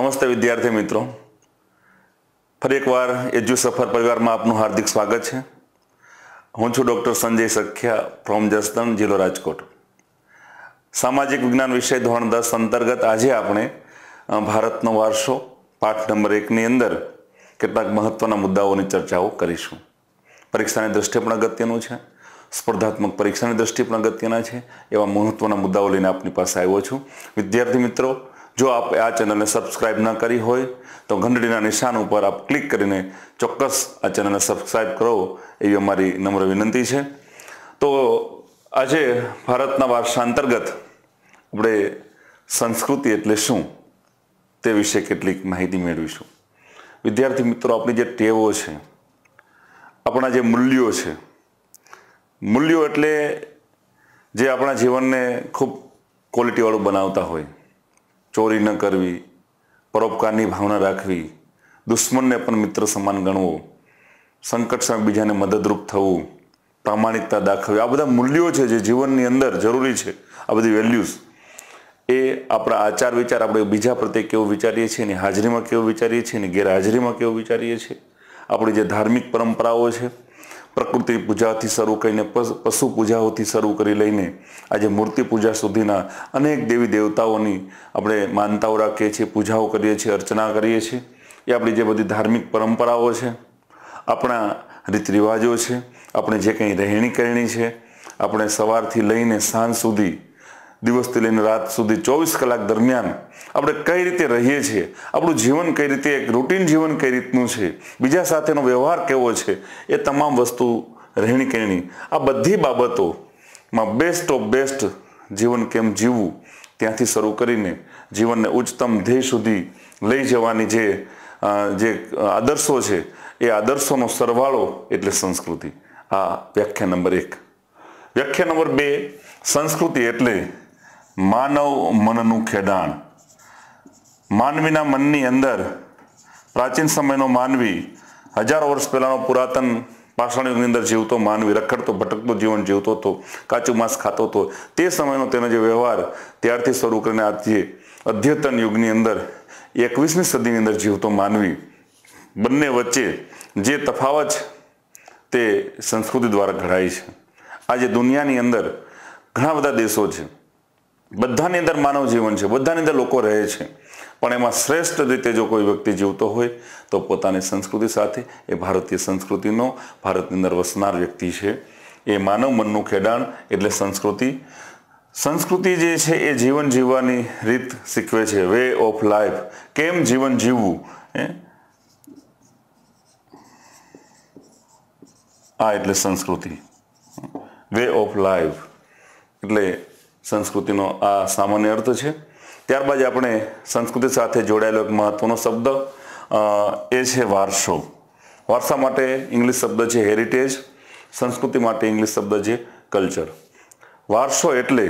નમસ્તે વિદ્યાર્થી મિત્રો ફરી એકવાર એજ્યુ સફર પરિવારમાં આપનું હાર્દિક સ્વાગત છે હું છું ડૉક્ટર સંજય સખ્યા ફ્રોમ જસદણ જિલ્લો રાજકોટ સામાજિક વિજ્ઞાન વિષય ધોરણ દસ અંતર્ગત આજે આપણે ભારતનો વારસો પાઠ નંબર એકની અંદર કેટલાક મહત્ત્વના મુદ્દાઓની ચર્ચાઓ કરીશું પરીક્ષાની દ્રષ્ટિએ પણ અગત્યનું છે સ્પર્ધાત્મક પરીક્ષાની દ્રષ્ટિએ પણ અગત્યના છે એવા મહત્ત્વના મુદ્દાઓ લઈને આપની પાસે આવ્યો છું વિદ્યાર્થી મિત્રો જો આપ આ ચેનલને સબસ્ક્રાઇબ ન કરી હોય તો ઘંટડીના નિશાન ઉપર આપ ક્લિક કરીને ચોક્કસ આ ચેનલને સબસ્ક્રાઇબ કરો એવી અમારી નમ્ર વિનંતી છે તો આજે ભારતના વારસા અંતર્ગત આપણે સંસ્કૃતિ એટલે શું તે વિશે કેટલીક માહિતી મેળવીશું વિદ્યાર્થી મિત્રો આપણી જે ટેવો છે આપણા જે મૂલ્યો છે મૂલ્યો એટલે જે આપણા જીવનને ખૂબ ક્વોલિટીવાળું બનાવતા હોય ચોરી ન કરવી પરોપકારની ભાવના રાખવી દુશ્મનને પણ મિત્ર સમાન ગણવો સંકટ સમય બીજાને મદદરૂપ થવું પ્રામાણિકતા દાખવવી આ બધા મૂલ્યો છે જે જીવનની અંદર જરૂરી છે આ બધી વેલ્યુઝ એ આપણા આચાર વિચાર આપણે બીજા પ્રત્યે કેવું વિચારીએ છીએ એની હાજરીમાં કેવું વિચારીએ છીએ એની ગેરહાજરીમાં કેવું વિચારીએ છીએ આપણી જે ધાર્મિક પરંપરાઓ છે પ્રકૃતિ પૂજાથી શરૂ કરીને પશુ પૂજાઓથી શરૂ કરી લઈને આજે મૂર્તિ પૂજા સુધીના અનેક દેવી દેવતાઓની આપણે માનતાઓ રાખીએ છીએ પૂજાઓ કરીએ છીએ અર્ચના કરીએ છીએ એ આપણી જે બધી ધાર્મિક પરંપરાઓ છે આપણા રીતરિવાજો છે આપણે જે કંઈ રહેણી કરણી છે આપણે સવારથી લઈને સાંજ સુધી દિવસથી લઈને રાત સુધી ચોવીસ કલાક દરમિયાન આપણે કઈ રીતે રહીએ છીએ આપણું જીવન કઈ રીતે એક રૂટીન જીવન કઈ રીતનું છે બીજા સાથેનો વ્યવહાર કેવો છે એ તમામ વસ્તુ રહેણી કહેણી આ બધી બાબતોમાં બેસ્ટ ઓફ બેસ્ટ જીવન કેમ જીવવું ત્યાંથી શરૂ કરીને જીવનને ઉચ્ચતમ ધ્યેય સુધી લઈ જવાની જે જે આદર્શો છે એ આદર્શોનો સરવાળો એટલે સંસ્કૃતિ આ વ્યાખ્યા નંબર એક વ્યાખ્યા નંબર બે સંસ્કૃતિ એટલે માનવ મનનું ખેડાણ માનવીના મનની અંદર પ્રાચીન સમયનો માનવી હજારો વર્ષ પહેલાંનો પુરાતન પાષાણ યુગની અંદર જીવતો માનવી રખડતો ભટકતો જીવન જીવતો હતો કાચું માંસ ખાતો હતો તે સમયનો તેનો જે વ્યવહાર ત્યારથી શરૂ કરીને આજે અધ્યતન યુગની અંદર એકવીસમી સદીની અંદર જીવતો માનવી બંને વચ્ચે જે તફાવત તે સંસ્કૃતિ દ્વારા ઘડાય છે આજે દુનિયાની અંદર ઘણા બધા દેશો છે બધાની અંદર માનવ જીવન છે બધાની અંદર લોકો રહે છે પણ એમાં શ્રેષ્ઠ રીતે જો કોઈ વ્યક્તિ જીવતો હોય તો પોતાની સંસ્કૃતિ સાથે એ ભારતીય સંસ્કૃતિનો ભારતની અંદર વસનાર વ્યક્તિ છે એ માનવ મનનું ખેડાણ એટલે સંસ્કૃતિ સંસ્કૃતિ જે છે એ જીવન જીવવાની રીત શીખવે છે વે ઓફ લાઈફ કેમ જીવન જીવવું એ આ એટલે સંસ્કૃતિ વે ઓફ લાઈફ એટલે સંસ્કૃતિનો આ સામાન્ય અર્થ છે ત્યારબાદ આપણે સંસ્કૃતિ સાથે જોડાયેલો એક મહત્ત્વનો શબ્દ એ છે વારસો વારસા માટે ઇંગ્લિશ શબ્દ છે હેરિટેજ સંસ્કૃતિ માટે ઇંગ્લિશ શબ્દ છે કલ્ચર વારસો એટલે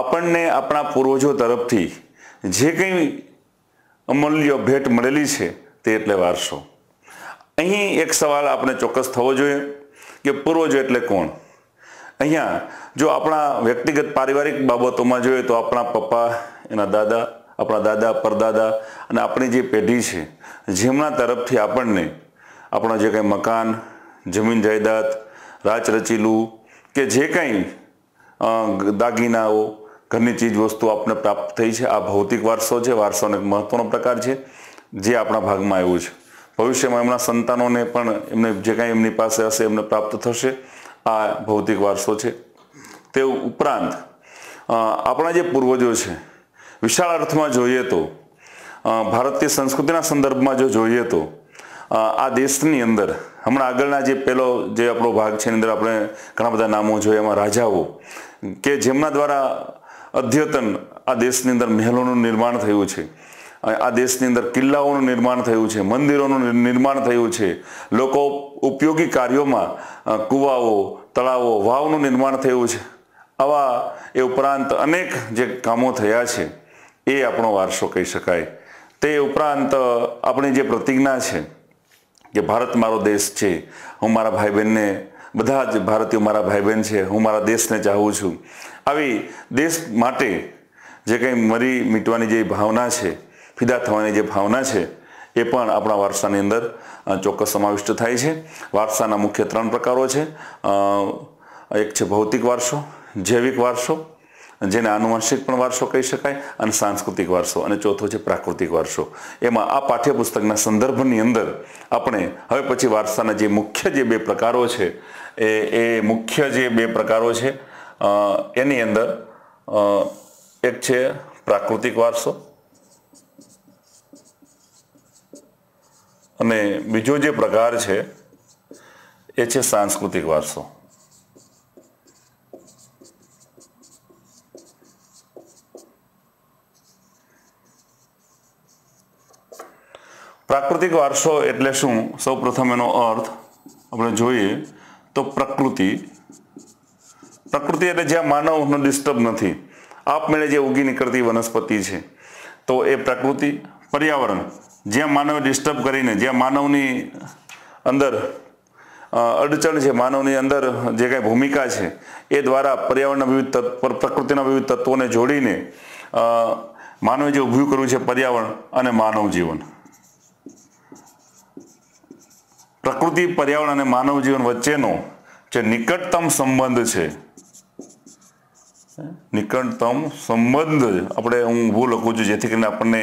આપણને આપણા પૂર્વજો તરફથી જે કંઈ અમૂલ્ય ભેટ મળેલી છે તે એટલે વારસો અહીં એક સવાલ આપણે ચોક્કસ થવો જોઈએ કે પૂર્વજો એટલે કોણ અહીંયા જો આપણા વ્યક્તિગત પારિવારિક બાબતોમાં જોઈએ તો આપણા પપ્પા એના દાદા આપણા દાદા પરદાદા અને આપણી જે પેઢી છે જેમના તરફથી આપણને આપણા જે કંઈ મકાન જમીન જાયદાદ રાચરચીલું કે જે કંઈ દાગીનાઓ ઘરની ચીજ વસ્તુ આપણને પ્રાપ્ત થઈ છે આ ભૌતિક વારસો છે વારસોનો એક મહત્વનો પ્રકાર છે જે આપણા ભાગમાં આવ્યું છે ભવિષ્યમાં એમના સંતાનોને પણ એમને જે કાંઈ એમની પાસે હશે એમને પ્રાપ્ત થશે આ ભૌતિક વારસો છે તે ઉપરાંત આપણા જે પૂર્વજો છે વિશાળ અર્થમાં જોઈએ તો ભારતીય સંસ્કૃતિના સંદર્ભમાં જો જોઈએ તો આ દેશની અંદર હમણાં આગળના જે પહેલો જે આપણો ભાગ છે એની અંદર આપણે ઘણા બધા નામો જોઈએ એમાં રાજાઓ કે જેમના દ્વારા અદ્યતન આ દેશની અંદર મહેલોનું નિર્માણ થયું છે આ દેશની અંદર કિલ્લાઓનું નિર્માણ થયું છે મંદિરોનું નિર્માણ થયું છે લોકો ઉપયોગી કાર્યોમાં કૂવાઓ તળાવો વાવનું નિર્માણ થયું છે આવા એ ઉપરાંત અનેક જે કામો થયા છે એ આપણો વારસો કહી શકાય તે ઉપરાંત આપણી જે પ્રતિજ્ઞા છે કે ભારત મારો દેશ છે હું મારા ભાઈ બહેનને બધા જ ભારતીયો મારા ભાઈ બહેન છે હું મારા દેશને ચાહું છું આવી દેશ માટે જે કંઈ મરી મીટવાની જે ભાવના છે ફિદા થવાની જે ભાવના છે એ પણ આપણા વારસાની અંદર ચોક્કસ સમાવિષ્ટ થાય છે વારસાના મુખ્ય ત્રણ પ્રકારો છે એક છે ભૌતિક વારસો જૈવિક વારસો જેને આનુવંશિક પણ વારસો કહી શકાય અને સાંસ્કૃતિક વારસો અને ચોથો છે પ્રાકૃતિક વારસો એમાં આ પાઠ્યપુસ્તકના સંદર્ભની અંદર આપણે હવે પછી વારસાના જે મુખ્ય જે બે પ્રકારો છે એ એ મુખ્ય જે બે પ્રકારો છે એની અંદર એક છે પ્રાકૃતિક વારસો અને બીજો જે પ્રકાર છે એ છે સાંસ્કૃતિક વારસો પ્રાકૃતિક વારસો એટલે શું સૌ પ્રથમ એનો અર્થ આપણે જોઈએ તો પ્રકૃતિ પ્રકૃતિ એટલે જ્યાં માનવનો ડિસ્ટર્બ નથી આપમેળે જે ઉગી નીકળતી વનસ્પતિ છે તો એ પ્રકૃતિ પર્યાવરણ જ્યાં માનવે ડિસ્ટર્બ કરીને જ્યાં માનવની અંદર અડચણ છે માનવની અંદર જે કાંઈ ભૂમિકા છે એ દ્વારા પર્યાવરણના વિવિધ તત્વ પ્રકૃતિના વિવિધ તત્વોને જોડીને માનવે જે ઊભું કર્યું છે પર્યાવરણ અને માનવ જીવન પ્રકૃતિ પર્યાવરણ અને માનવ જીવન વચ્ચેનો જે નિકટતમ સંબંધ છે નિકટતમ સંબંધ આપણે હું ઊભું લખું છું જેથી કરીને આપણને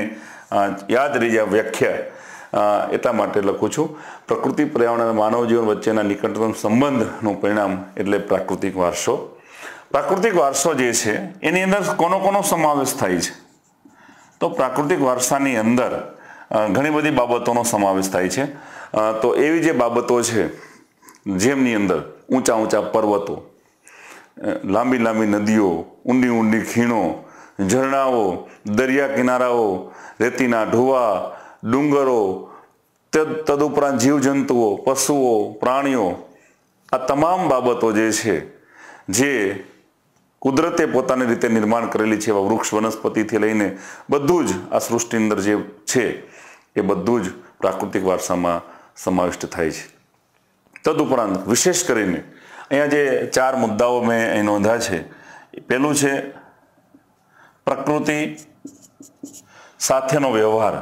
યાદ રહી જાય વ્યાખ્યા એટલા માટે લખું છું પ્રકૃતિ પર્યાવરણ અને માનવ જીવન વચ્ચેના નિકટતમ સંબંધનું પરિણામ એટલે પ્રાકૃતિક વારસો પ્રાકૃતિક વારસો જે છે એની અંદર કોનો કોનો સમાવેશ થાય છે તો પ્રાકૃતિક વારસાની અંદર ઘણી બધી બાબતોનો સમાવેશ થાય છે તો એવી જે બાબતો છે જેમની અંદર ઊંચા ઊંચા પર્વતો લાંબી લાંબી નદીઓ ઊંડી ઊંડી ખીણો ઝરણાઓ દરિયા કિનારાઓ રેતીના ઢોવા ડુંગરો તદુપરાંત જીવજંતુઓ પશુઓ પ્રાણીઓ આ તમામ બાબતો જે છે જે કુદરતે પોતાની રીતે નિર્માણ કરેલી છે એવા વૃક્ષ વનસ્પતિથી લઈને બધું જ આ સૃષ્ટિની અંદર જે છે એ બધું જ પ્રાકૃતિક વારસામાં સમાવિષ્ટ થાય છે તદુપરાંત વિશેષ કરીને અહીંયા જે ચાર મુદ્દાઓ મેં અહીં નોંધ્યા છે પહેલું છે પ્રકૃતિ સાથેનો વ્યવહાર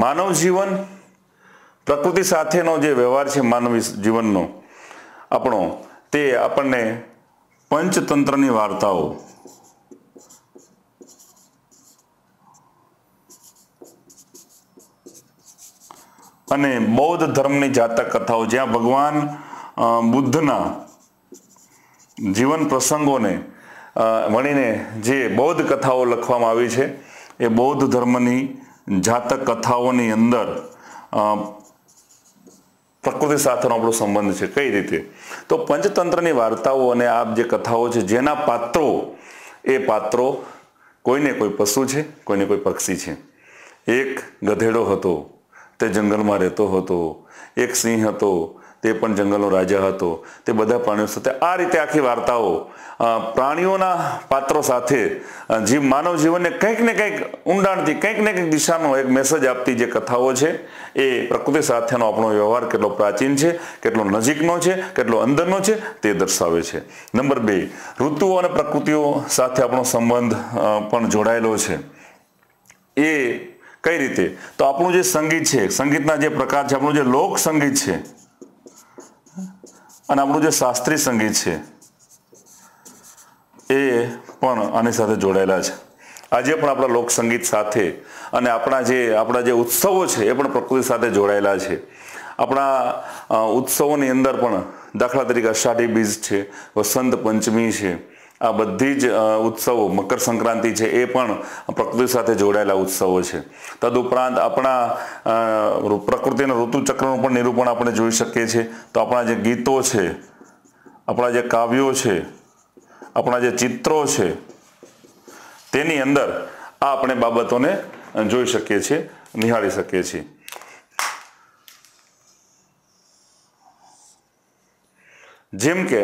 માનવ જીવન પ્રકૃતિ સાથેનો જે વ્યવહાર છે માનવ જીવનનો આપણો તે આપણને પંચતંત્રની વાર્તાઓ અને બૌદ્ધ ધર્મની જાતક કથાઓ જ્યાં ભગવાન બુદ્ધના જીવન પ્રસંગોને વણીને જે બૌદ્ધ કથાઓ લખવામાં આવી છે એ બૌદ્ધ ધર્મની જાતક કથાઓની અંદર પ્રકૃતિ સાથેનો આપણો સંબંધ છે કઈ રીતે તો પંચતંત્રની વાર્તાઓ અને આ જે કથાઓ છે જેના પાત્રો એ પાત્રો કોઈને કોઈ પશુ છે કોઈને કોઈ પક્ષી છે એક ગધેડો હતો તે જંગલમાં રહેતો હતો એક સિંહ હતો તે પણ જંગલનો રાજા હતો તે બધા પ્રાણીઓ સાથે આ રીતે આખી વાર્તાઓ પ્રાણીઓના પાત્રો સાથે જીવ માનવ જીવનને કંઈક ને કંઈક ઊંડાણથી કંઈક ને કંઈક દિશાનો એક મેસેજ આપતી જે કથાઓ છે એ પ્રકૃતિ સાથેનો આપણો વ્યવહાર કેટલો પ્રાચીન છે કેટલો નજીકનો છે કેટલો અંદરનો છે તે દર્શાવે છે નંબર બે ઋતુઓ અને પ્રકૃતિઓ સાથે આપણો સંબંધ પણ જોડાયેલો છે એ કઈ રીતે તો આપણું જે સંગીત છે સંગીતના જે પ્રકાર છે આપણું જે લોક સંગીત છે અને આપણું જે શાસ્ત્રીય સંગીત છે એ પણ આની સાથે જોડાયેલા છે આજે પણ આપણા લોકસંગીત સાથે અને આપણા જે આપણા જે ઉત્સવો છે એ પણ પ્રકૃતિ સાથે જોડાયેલા છે આપણા ઉત્સવોની અંદર પણ દાખલા તરીકે અષાઢી બીજ છે વસંત પંચમી છે આ બધી જ ઉત્સવો મકર સંક્રાંતિ છે એ પણ પ્રકૃતિ સાથે જોડાયેલા ઉત્સવો છે તદુપરાંત આપણા પ્રકૃતિના ઋતુચક્રનું પણ નિરૂપણ આપણે જોઈ શકીએ છીએ તો આપણા જે ગીતો છે આપણા જે કાવ્યો છે આપણા જે ચિત્રો છે તેની અંદર આ આપણે બાબતોને જોઈ શકીએ છીએ નિહાળી શકીએ છીએ જેમ કે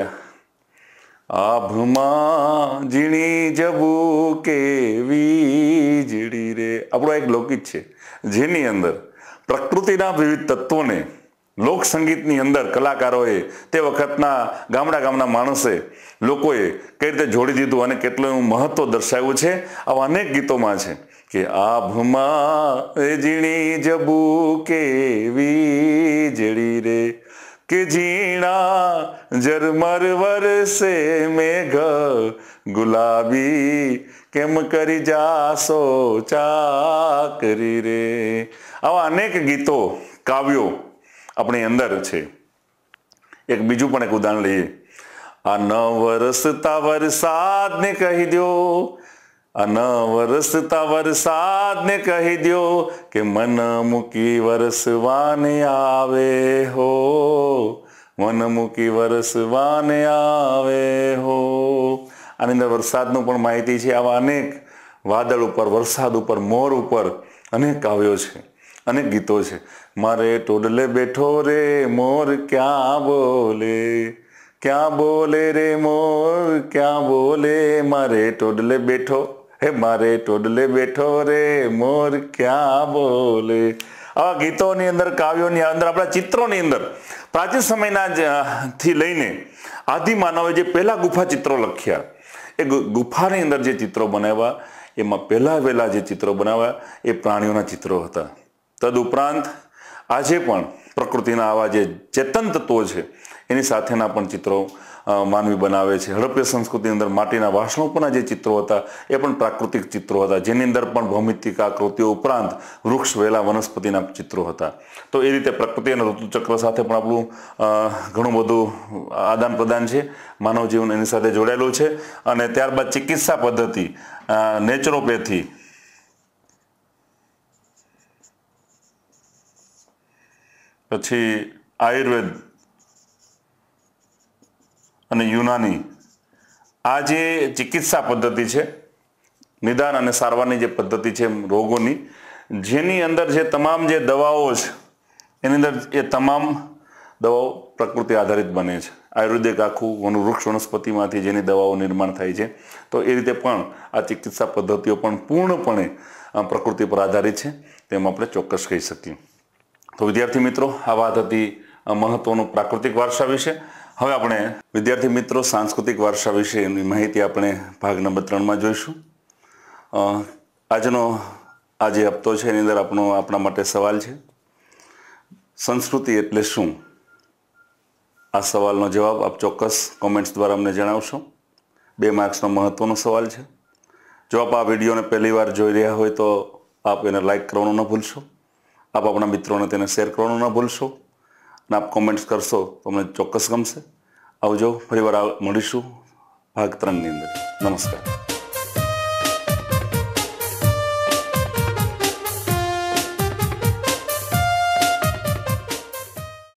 આભમાં ઝીણી જવું કે વીજળી રે આપણો એક લોકગીત છે જેની અંદર પ્રકૃતિના વિવિધ તત્વોને લોક સંગીતની અંદર કલાકારોએ તે વખતના ગામડા ગામના માણસે લોકોએ કઈ રીતે જોડી દીધું અને કેટલું એવું મહત્વ દર્શાવ્યું છે આવા અનેક ગીતોમાં છે કે આભમાં ઝીણી જબુ કેવી જડી રે કે જીણા ઝરમર વરસે મેઘ ગુલાબી કેમ કરી જાસો ચા કરી રે આવા અનેક ગીતો કાવ્યો આપણી અંદર છે એક બીજું પણ એક ઉદાહરણ લઈએ આ ન વરસતા વરસાદને કહી દો અન વરસતા વરસાદને કહી દો કે મન મૂકી વરસવાને આવે હો મન મૂકી વરસવાને આવે હો આની અંદર વરસાદનું પણ માહિતી છે આવા અનેક વાદળ ઉપર વરસાદ ઉપર મોર ઉપર અનેક કાવ્યો છે અનેક ગીતો છે મારે ટોડલે બેઠો રે મોર ક્યાં બોલે ક્યાં બોલે રે મોર ક્યાં બોલે મારે ટોડલે બેઠો હે મારે ટોડલે બેઠો રે મોર ક્યાં બોલે આવા ગીતોની અંદર કાવ્યોની અંદર આપણા ચિત્રોની અંદર પ્રાચીન સમયના થી લઈને આદિ માનવે જે પહેલાં ગુફા ચિત્રો લખ્યા એ ગુફાની અંદર જે ચિત્રો બનાવ્યા એમાં પહેલાં વહેલા જે ચિત્રો બનાવ્યા એ પ્રાણીઓના ચિત્રો હતા તદુપરાંત આજે પણ પ્રકૃતિના આવા જે ચેતન તત્વો છે એની સાથેના પણ ચિત્રો માનવી બનાવે છે હડપ્પીય સંસ્કૃતિની અંદર માટીના વાસણો પરના જે ચિત્રો હતા એ પણ પ્રાકૃતિક ચિત્રો હતા જેની અંદર પણ ભૌમિતિક આકૃતિઓ ઉપરાંત વૃક્ષ વેલા વનસ્પતિના ચિત્રો હતા તો એ રીતે પ્રકૃતિ અને ઋતુચક્ર સાથે પણ આપણું ઘણું બધું આદાન પ્રદાન છે માનવ જીવન એની સાથે જોડાયેલું છે અને ત્યારબાદ ચિકિત્સા પદ્ધતિ નેચરોપેથી પછી આયુર્વેદ અને યુનાની આ જે ચિકિત્સા પદ્ધતિ છે નિદાન અને સારવારની જે પદ્ધતિ છે રોગોની જેની અંદર જે તમામ જે દવાઓ છે એની અંદર એ તમામ દવાઓ પ્રકૃતિ આધારિત બને છે આયુર્વેદિક આખું વૃક્ષ વનસ્પતિમાંથી જેની દવાઓ નિર્માણ થાય છે તો એ રીતે પણ આ ચિકિત્સા પદ્ધતિઓ પણ પૂર્ણપણે પ્રકૃતિ પર આધારિત છે તેમ આપણે ચોક્કસ કહી શકીએ તો વિદ્યાર્થી મિત્રો આ વાત હતી મહત્ત્વનું પ્રાકૃતિક વારસા વિશે હવે આપણે વિદ્યાર્થી મિત્રો સાંસ્કૃતિક વારસા વિશે એમની માહિતી આપણે ભાગ નંબર ત્રણમાં જોઈશું આજનો આજે જે હપ્તો છે એની અંદર આપણો આપણા માટે સવાલ છે સંસ્કૃતિ એટલે શું આ સવાલનો જવાબ આપ ચોક્કસ કોમેન્ટ્સ દ્વારા અમને જણાવશો બે માર્ક્સનો મહત્ત્વનો સવાલ છે જો આપ આ વિડીયોને પહેલી વાર જોઈ રહ્યા હોય તો આપ એને લાઇક કરવાનું ન ભૂલશો આપ આપણા મિત્રોને તેને શેર કરવાનું ન ભૂલશો અને આપ કોમેન્ટ્સ કરશો તો અમને ચોક્કસ ગમશે આવજો ફરીવાર મળીશું ભાગ ત્રણની અંદર નમસ્કાર